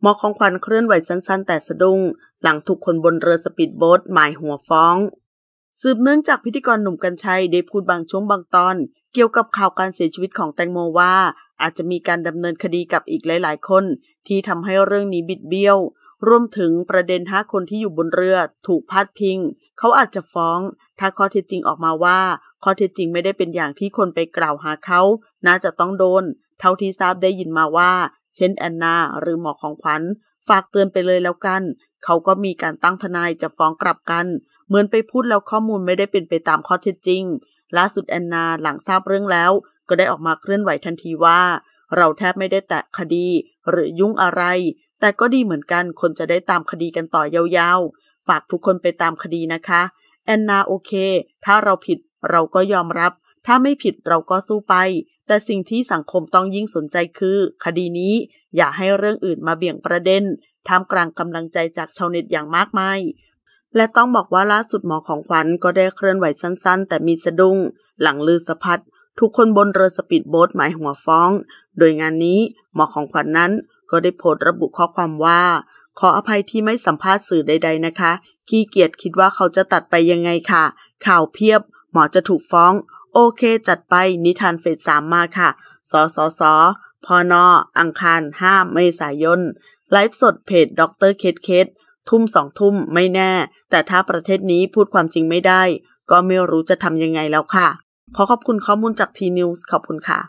หมอของขวัญเคลื่อนไหวสั้นๆแต่สะดุ้ง หลังถูกคนบนเรือสปีดโบ๊ทหมายหัวฟ้อง สืบเนื่องจากพิธีกรหนุ่มกัญชัย ได้พูดบางช่วงบางตอน เกี่ยวกับข่าวการเสียชีวิตของแตงโมว่า อาจจะมีการดำเนินคดีกับอีกหลายๆ คน ที่ทำให้เรื่องนี้บิดเบี้ยว รวมถึงประเด็นห้าคนที่อยู่บนเรือ ถูกพาดพิงเขาอาจจะฟ้อง ถ้าข้อเท็จจริงออกมาว่า ข้อเท็จจริงไม่ได้เป็นอย่างที่คนไปกล่าวหาเขาน่าจะต้องโดน เท่าที่ทราบได้ยินมาว่าเช่นแอนนา หรือหมอของขวัญ ฝากเตือนไปเลยแล้วกัน เขาก็มีการตั้งทนายจะฟ้องกลับกัน เหมือนไปพูดแล้วข้อมูลไม่ได้เป็นไปตามข้อเท็จจริงล่าสุดแอนนาหลังทราบเรื่องแล้วก็ได้ออกมาเคลื่อนไหวทันทีว่า เราแทบไม่ได้แตะคดีหรือยุ่งอะไร แต่ก็ดีเหมือนกันคนจะได้ตามคดีกันต่อยาวๆ ฝากทุกคนไปตามคดีนะคะแอนนาโอเค ถ้าเราผิดเราก็ยอมรับถ้าไม่ผิดเราก็สู้ไป แต่สิ่งที่สังคมต้องยิ่งสนใจคือ คดีนี้อย่าให้เรื่องอื่นมาเบี่ยงประเด็นท่ามกลางกำลังใจจากชาวเน็ตอย่างมากมาย และต้องบอกว่าล่าสุดหมอของขวัญก็ได้เคลื่อนไหวสั้นๆ แต่มีสะดุ้งหลังลือสะพัด ทุกคนบนเรือสปีดโบ๊ทหมายหัวฟ้อง โดยงานนี้ หมอของขวัญนนั้นก็ได้โพสต์ระบุข้อความว่าขออภัยที่ไม่สัมภาษณ์สื่อใดๆ นะคะขี้เกียจคิดว่าเขาจะตัดไปยังไงค่ะ ข่าวเพียบ หมอจะถูกฟ้องโอเค จัดไปนิทานเฟสสามมาค่ะสอสสพนออังคารห้าเมษายน ไลฟ์สดเพจด็อกเตอร์เคทเคททุ่มสองทุ่มไม่แน่ แต่ถ้าประเทศนี้พูดความจริงไม่ได้ ก็ไม่รู้จะทำยังไงแล้วค่ะ ขอขอบคุณข้อมูลจากทีนิวส์ขอบคุณค่ะ